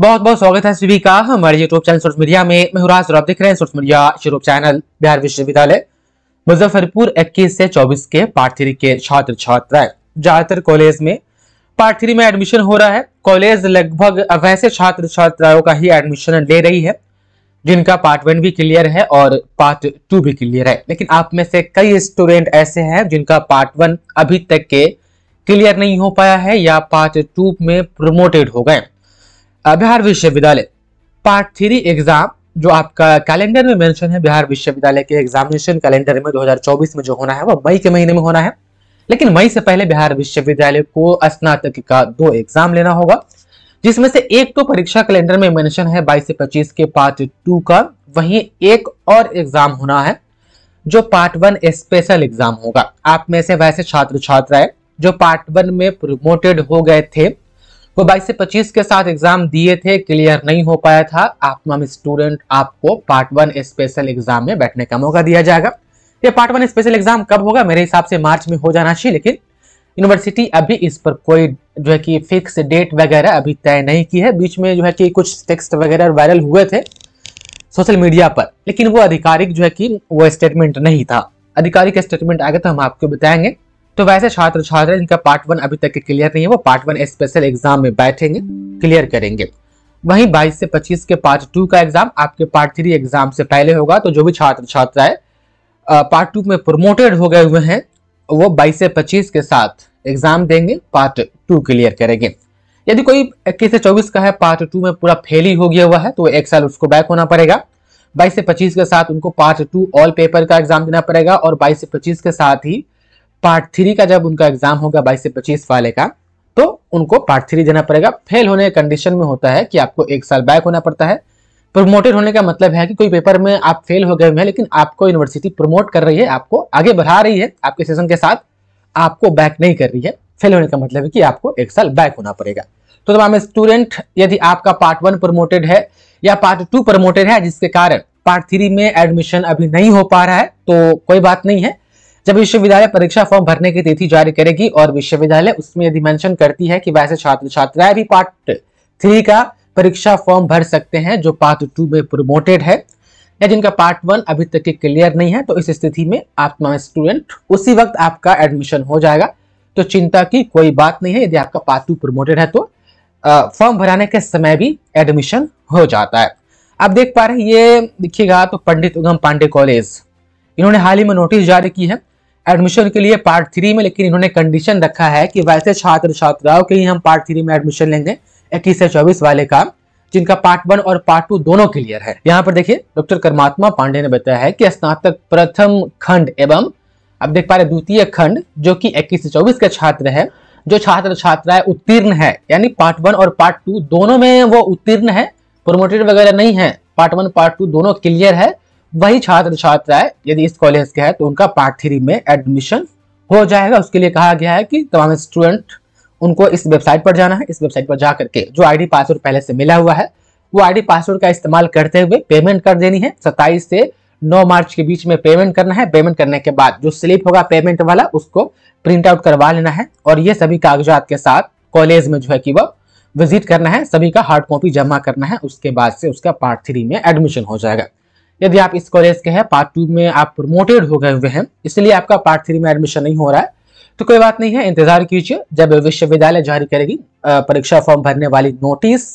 बहुत बहुत स्वागत है सभी का हमारे यूट्यूब चैनल सोशल मीडिया में मैं और आप देख रहे हैं social media YouTube channel Bihar विश्वविद्यालय मुजफ्फरपुर 21 से 24 के पार्ट थ्री के छात्र छात्राएं ज्यादातर कॉलेज में पार्ट थ्री में एडमिशन हो रहा है कॉलेज लगभग वैसे छात्र छात्राओं का ही एडमिशन ले रही है जिनका पार्ट वन भी क्लियर है और पार्ट टू भी क्लियर है लेकिन आप में से कई स्टूडेंट ऐसे हैं जिनका पार्ट वन अभी तक के क्लियर नहीं हो पाया है या पार्ट टू में प्रमोटेड हो गए बिहार विश्वविद्यालय पार्ट थ्री एग्जाम जो आपका कैलेंडर में मेंशन है बिहार विश्वविद्यालय के एग्जामिनेशन कैलेंडर में 2024 में जो होना है वो मई के महीने में होना है लेकिन मई से पहले बिहार विश्वविद्यालय को स्नातक का दो एग्जाम लेना होगा जिसमें से एक तो परीक्षा कैलेंडर में मेंशन है 22 से 25 के पार्ट टू का वहीं एक और एग्जाम होना है जो पार्ट वन स्पेशल एग्जाम होगा आप में से वैसे छात्र छात्राएं जो पार्ट वन में प्रमोटेड हो गए थे वो 22 से 25 के साथ एग्जाम दिए थे क्लियर नहीं हो पाया था आप मैम स्टूडेंट आपको पार्ट वन स्पेशल एग्जाम में बैठने का मौका दिया जाएगा ये पार्ट वन स्पेशल एग्जाम कब होगा मेरे हिसाब से मार्च में हो जाना चाहिए लेकिन यूनिवर्सिटी अभी इस पर कोई जो है कि फिक्स डेट वगैरह अभी तय नहीं की है बीच में जो है कि कुछ टेक्स्ट वगैरह वायरल हुए थे सोशल मीडिया पर लेकिन वो आधिकारिक जो है कि वो स्टेटमेंट नहीं था आधिकारिक स्टेटमेंट आगे तो हम आपको बताएंगे तो वैसे छात्र छात्रा जिनका पार्ट वन अभी तक क्लियर नहीं है वो पार्ट वन स्पेशल एग्जाम में बैठेंगे क्लियर करेंगे वहीं 22 से 25 के पार्ट टू का एग्जाम आपके पार्ट थ्री एग्जाम से पहले होगा तो जो भी छात्र छात्राएं पार्ट टू में प्रमोटेड हो गए हुए हैं वो 22 से 25 के साथ एग्जाम देंगे पार्ट टू क्लियर करेंगे यदि कोई इक्कीस से चौबीस का है पार्ट टू में पूरा फेल ही हो गया हुआ है तो एक साल उसको बैक होना पड़ेगा बाईस से पच्चीस के साथ उनको पार्ट टू ऑल पेपर का एग्जाम देना पड़ेगा और बाईस से पच्चीस के साथ ही पार्ट थ्री का जब उनका एग्जाम होगा बाईस से पच्चीस वाले का तो उनको पार्ट थ्री देना पड़ेगा फेल होने की कंडीशन में होता है कि आपको एक साल बैक होना पड़ता है प्रमोटेड होने का मतलब है कि कोई पेपर में आप फेल हो गए हैं लेकिन आपको यूनिवर्सिटी प्रमोट कर रही है आपको आगे बढ़ा रही है आपके सेशन के साथ आपको बैक नहीं कर रही है फेल होने का मतलब है कि आपको एक साल बैक होना पड़ेगा तो तमाम स्टूडेंट यदि आपका पार्ट वन प्रमोटेड है या पार्ट टू प्रमोटेड है जिसके कारण पार्ट थ्री में एडमिशन अभी नहीं हो पा रहा है तो कोई बात नहीं है जब विश्वविद्यालय परीक्षा फॉर्म भरने की तिथि जारी करेगी और विश्वविद्यालय उसमें यदि मेंशन करती है कि वैसे छात्र छात्राएं भी पार्ट थ्री का परीक्षा फॉर्म भर सकते हैं जो पार्ट टू में प्रमोटेड है या जिनका पार्ट वन अभी तक के क्लियर नहीं है तो इस स्थिति में आपका स्टूडेंट उसी वक्त आपका एडमिशन हो जाएगा तो चिंता की कोई बात नहीं है यदि आपका पार्ट टू प्रमोटेड है तो फॉर्म भराने के समय भी एडमिशन हो जाता है आप देख पा रहे हैं ये देखिएगा तो पंडित उगम पांडे कॉलेज इन्होंने हाल ही में नोटिस जारी की है एडमिशन के लिए पार्ट थ्री में लेकिन इन्होंने कंडीशन रखा है कि वैसे छात्र छात्राओं के ही हम पार्ट थ्री में एडमिशन लेंगे इक्कीस से चौबीस वाले का जिनका पार्ट वन और पार्ट टू दोनों क्लियर है यहाँ पर देखिए डॉक्टर करमात्मा पांडे ने बताया है कि स्नातक प्रथम खंड एवं अब देख पा रहे द्वितीय खंड जो कि 21 से 24 के छात्र है जो छात्र छात्राएं उत्तीर्ण है यानी पार्ट वन और पार्ट टू दोनों में वो उत्तीर्ण है प्रोमोटेड वगैरह नहीं है पार्ट वन पार्ट टू दोनों क्लियर है वही छात्र छात्राएं यदि इस कॉलेज के है तो उनका पार्ट थ्री में एडमिशन हो जाएगा उसके लिए कहा गया है कि तमाम स्टूडेंट उनको इस वेबसाइट पर जाना है इस वेबसाइट पर जा करके जो आईडी पासवर्ड पहले से मिला हुआ है वो आईडी पासवर्ड का इस्तेमाल करते हुए पेमेंट कर देनी है सत्ताईस से नौ मार्च के बीच में पेमेंट करना है पेमेंट करने के बाद जो स्लिप होगा पेमेंट वाला उसको प्रिंट आउट करवा लेना है और ये सभी कागजात के साथ कॉलेज में जो है कि वह विजिट करना है सभी का हार्ड कॉपी जमा करना है उसके बाद से उसका पार्ट थ्री में एडमिशन हो जाएगा यदि आप इस कॉलेज के हैं पार्ट टू में आप प्रमोटेड हो गए हुए हैं इसलिए आपका पार्ट थ्री में एडमिशन नहीं हो रहा है तो कोई बात नहीं है इंतजार कीजिए जब विश्वविद्यालय जारी करेगी परीक्षा फॉर्म भरने वाली नोटिस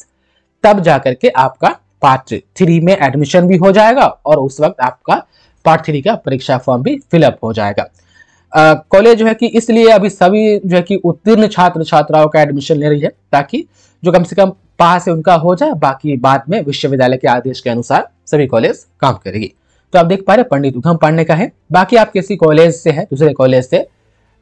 तब जाकर के आपका पार्ट थ्री में एडमिशन भी हो जाएगा और उस वक्त आपका पार्ट थ्री का परीक्षा फॉर्म भी फिलअप हो जाएगा कॉलेज जो है कि इसलिए अभी सभी जो है कि उत्तीर्ण छात्र छात्राओं का एडमिशन ले रही है ताकि जो कम से कम पास है उनका हो जाए बाकी बाद में विश्वविद्यालय के आदेश के अनुसार सभी कॉलेज काम करेगी तो आप देख पा रहे पंडित उधम पांडे का है बाकी आप किसी कॉलेज से है दूसरे कॉलेज से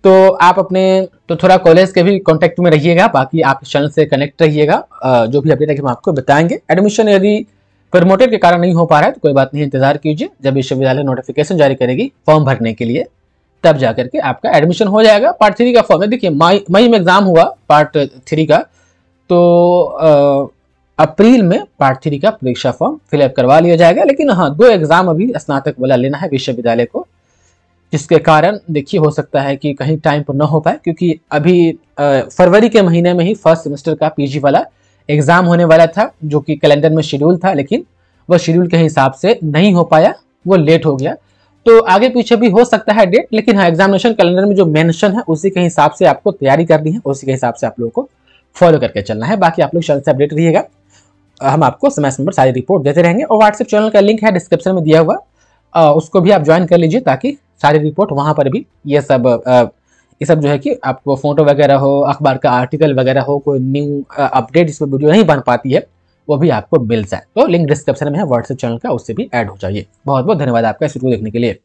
तो आप अपने तो थोड़ा कॉलेज के भी कांटेक्ट में रहिएगा बाकी आप चैनल से कनेक्ट रहिएगा जो भी अपडेट है हम आपको बताएंगे एडमिशन यदि प्रमोटेड के कारण नहीं हो पा रहा है तो कोई बात नहीं इंतजार कीजिए जब विश्वविद्यालय नोटिफिकेशन जारी करेगी फॉर्म भरने के लिए तब जाकर के आपका एडमिशन हो जाएगा पार्ट थ्री का फॉर्म है देखिए मई मई में एग्जाम हुआ पार्ट थ्री का तो अप्रैल में पार्ट थ्री का परीक्षा फॉर्म फिलअप करवा लिया जाएगा लेकिन हाँ दो एग्ज़ाम अभी स्नातक वाला लेना है विश्वविद्यालय को जिसके कारण देखिए हो सकता है कि कहीं टाइम पर ना हो पाए क्योंकि अभी फरवरी के महीने में ही फर्स्ट सेमेस्टर का पीजी वाला एग्ज़ाम होने वाला था जो कि कैलेंडर में शेड्यूल था लेकिन वह शेड्यूल के हिसाब से नहीं हो पाया वो लेट हो गया तो आगे पीछे भी हो सकता है डेट लेकिन हाँ एग्जामिनेशन कैलेंडर में जो मेंशन है उसी के हिसाब से आपको तैयारी करनी है उसी के हिसाब से आप लोगों को फॉलो करके चलना है बाकी आप लोग चैनल से अपडेट रहिएगा हम आपको समय समय पर सारी रिपोर्ट देते रहेंगे और व्हाट्सएप चैनल का लिंक है डिस्क्रिप्शन में दिया हुआ आ, उसको भी आप ज्वाइन कर लीजिए ताकि सारी रिपोर्ट वहाँ पर भी ये सब ये सब जो है कि आपको फोटो वगैरह हो अखबार का आर्टिकल वगैरह हो कोई न्यू अपडेट जिस पर वीडियो नहीं बन पाती है वो भी आपको मिल जाए तो लिंक डिस्क्रिप्शन में है व्हाट्सएप चैनल का उससे भी ऐड हो जाइए बहुत बहुत धन्यवाद आपका इस वीडियो देखने के लिए